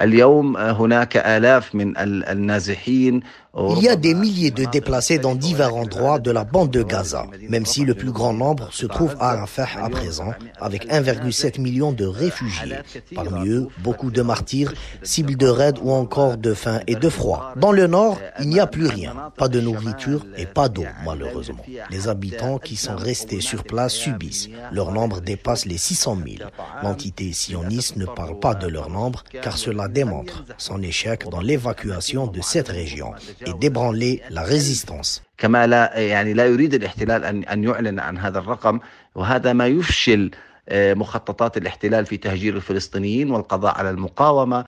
Il y a des milliers de déplacés dans divers endroits de la bande de Gaza, même si le plus grand nombre se trouve à Rafah à présent, avec 1,7 million de réfugiés. Parmi eux, beaucoup de martyrs, cibles de raids ou encore de faim et de froid. Dans le nord, il n'y a plus rien, pas de nourriture et pas d'eau, malheureusement. Les habitants qui sont restés sur place subissent. Leur nombre dépasse les 600 000. L'entité sioniste ne parle pas de leur nombre, car cela démontre son échec dans l'évacuation de cette région et d'ébranler la résistance. كما لا يعني لا يريد الاحتلال ان ان يعلن عن هذا الرقم وهذا ما يفشل آه، مخططات الاحتلال في تهجير الفلسطينيين والقضاء على المقاومه